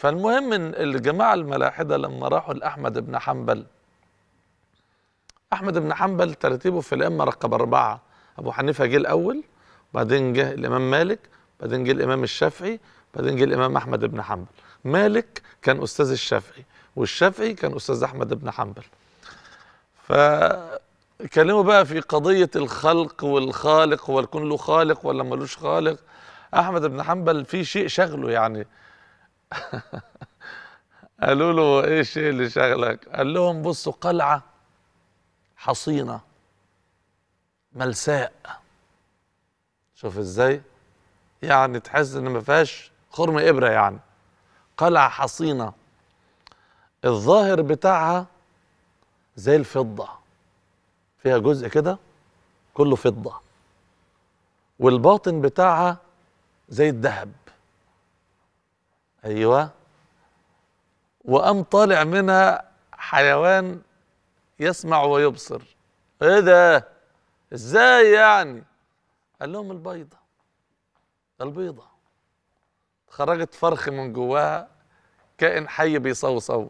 فالمهم ان الجماعه الملاحده لما راحوا لاحمد بن حنبل احمد بن حنبل ترتيبه في الائمه رقم اربعه ابو حنيفه جه الاول بعدين جه الامام مالك بعدين جه الامام الشافعي بعدين جه الامام احمد بن حنبل مالك كان استاذ الشافعي والشافعي كان استاذ احمد بن حنبل كلموا بقى في قضيه الخلق والخالق والكون له خالق ولا ملوش خالق احمد بن حنبل في شيء شغله يعني قالوا له ايه الشيء اللي شغلك قال لهم بصوا قلعه حصينه ملساء شوف ازاي يعني تحس ان ما فيهاش خرم ابره يعني قلعه حصينه الظاهر بتاعها زي الفضه فيها جزء كده كله فضه والباطن بتاعها زي الذهب ايوه وقام طالع منها حيوان يسمع ويبصر ايه ده ازاي يعني قال لهم البيضه البيضه خرجت فرخ من جواها كائن حي بيصوصو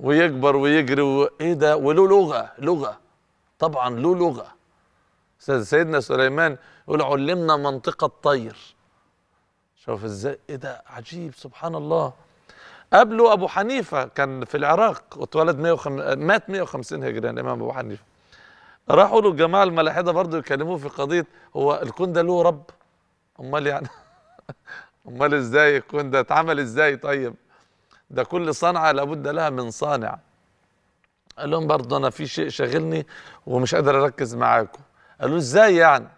ويكبر ويجري وايه ده وله لغه لغه طبعا له لغه سيدنا سليمان يقول علمنا منطقه الطير شوف ازاي ايه ده عجيب سبحان الله قبله ابو حنيفه كان في العراق اتولد 150 مات 150 هجري الامام يعني ابو حنيفه راحوا له الجماعه الملاحده برضه يكلموه في قضيه هو الكون ده له رب امال يعني امال ازاي الكون ده اتعمل ازاي طيب ده كل صنعه لابد لها من صانع قال لهم برضه انا في شيء شاغلني ومش قادر اركز معاكم قالوا ازاي يعني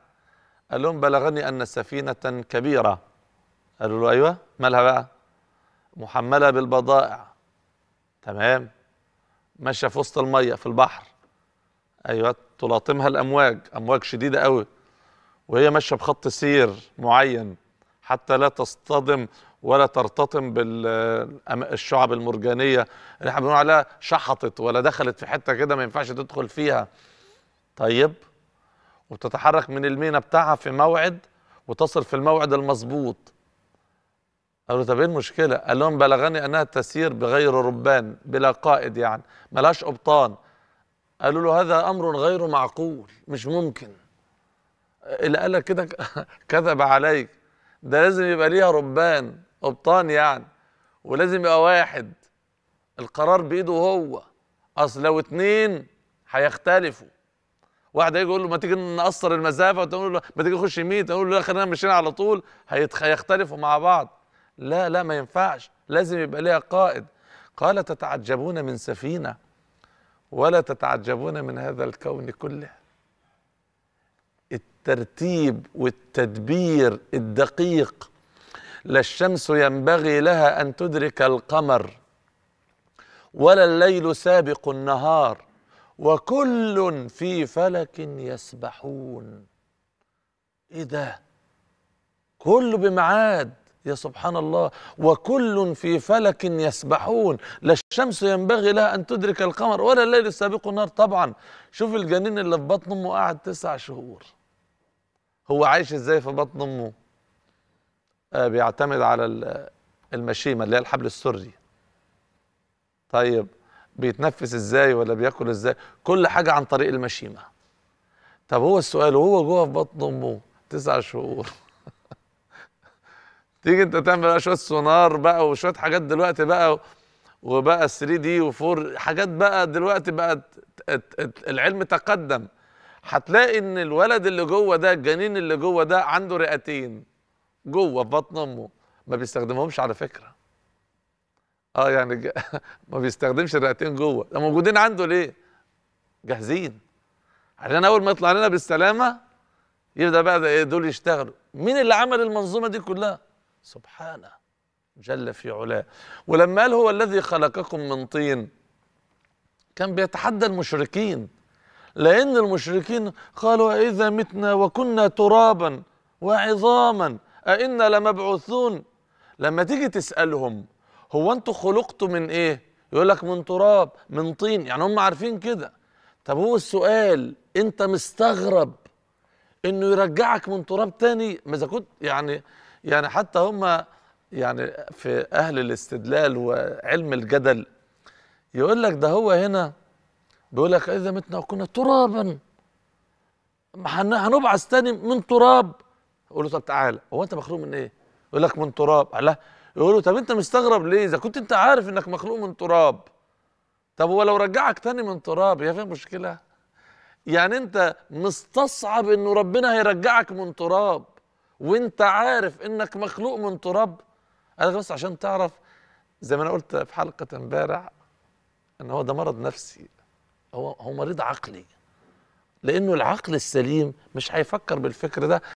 قال لهم بلغني ان سفينه كبيره قالوا له ايوه مالها بقى محمله بالبضائع تمام ماشيه في وسط الميه في البحر ايوه تلاطمها الامواج امواج شديده قوي وهي ماشيه بخط سير معين حتى لا تصطدم ولا ترتطم بالشعب المرجانيه اللي احنا بنقول عليها شحطت ولا دخلت في حته كده ما ينفعش تدخل فيها طيب وتتحرك من المينا بتاعها في موعد وتصل في الموعد المظبوط قالوا له طب ايه المشكله قال لهم بلغني انها تسير بغير ربان بلا قائد يعني ملاش قبطان قالوا له هذا امر غير معقول مش ممكن اللي قال لك كده كذب عليك ده لازم يبقى ليها ربان قبطان يعني ولازم يبقى واحد القرار بايده هو اصل لو اتنين هيختلفوا واحد هيجي يقول له ما تيجي نقصر المسافه وتقول له ما تيجي نخش يمين تقول له لا خلينا ماشيين على طول هيختلفوا مع بعض لا لا ما ينفعش لازم يبقى ليها قائد قال تتعجبون من سفينه ولا تتعجبون من هذا الكون كله الترتيب والتدبير الدقيق لا الشمس ينبغي لها ان تدرك القمر ولا الليل سابق النهار وكل في فلك يسبحون ايه ده كله بمعاد يا سبحان الله وكل في فلك يسبحون لا الشمس ينبغي لها أن تدرك القمر ولا الليل السابق النار طبعا شوف الجنين اللي في بطن أمه قاعد تسع شهور هو عايش إزاي في بطن أمه آه بيعتمد على المشيمة اللي هي الحبل السري طيب بيتنفس إزاي ولا بياكل إزاي كل حاجة عن طريق المشيمة طب هو السؤال وهو جوه في بطن أمه تسع شهور تيجي انت تعمل بقى شويه سونار بقى وشويه حاجات دلوقتي بقى وبقى 3 دي و4 حاجات بقى دلوقتي بقى العلم تقدم هتلاقي ان الولد اللي جوه ده الجنين اللي جوه ده عنده رئتين جوه في بطن امه ما بيستخدمهمش على فكره اه يعني ما بيستخدمش الرئتين جوه ده موجودين عنده ليه جاهزين عشان يعني اول ما يطلع لنا بالسلامه يبدا بقى ايه دول يشتغلوا مين اللي عمل المنظومه دي كلها سبحانه جل في علاه ولما قال هو الذي خلقكم من طين كان بيتحدى المشركين لأن المشركين قالوا إذا متنا وكنا ترابا وعظاما أئنا لمبعوثون لما تيجي تسألهم هو أنتوا خلقتوا من إيه؟ يقول لك من تراب من طين يعني هم عارفين كده طب هو السؤال أنت مستغرب إنه يرجعك من تراب تاني ما إذا كنت يعني يعني حتى هم يعني في أهل الاستدلال وعلم الجدل يقول لك ده هو هنا بيقول لك إذا متنا وكنا ترابا هنبعث تاني من تراب يقول له طب تعالى هو أنت مخلوق من إيه؟ يقول لك من تراب لا يقول له طب أنت مستغرب ليه؟ إذا كنت أنت عارف إنك مخلوق من تراب طب هو لو رجعك تاني من تراب هي فين المشكلة؟ يعني أنت مستصعب إنه ربنا هيرجعك من تراب وانت عارف انك مخلوق من تراب انا بس عشان تعرف زي ما انا قلت في حلقه امبارح ان هو ده مرض نفسي هو هو مريض عقلي لانه العقل السليم مش هيفكر بالفكر ده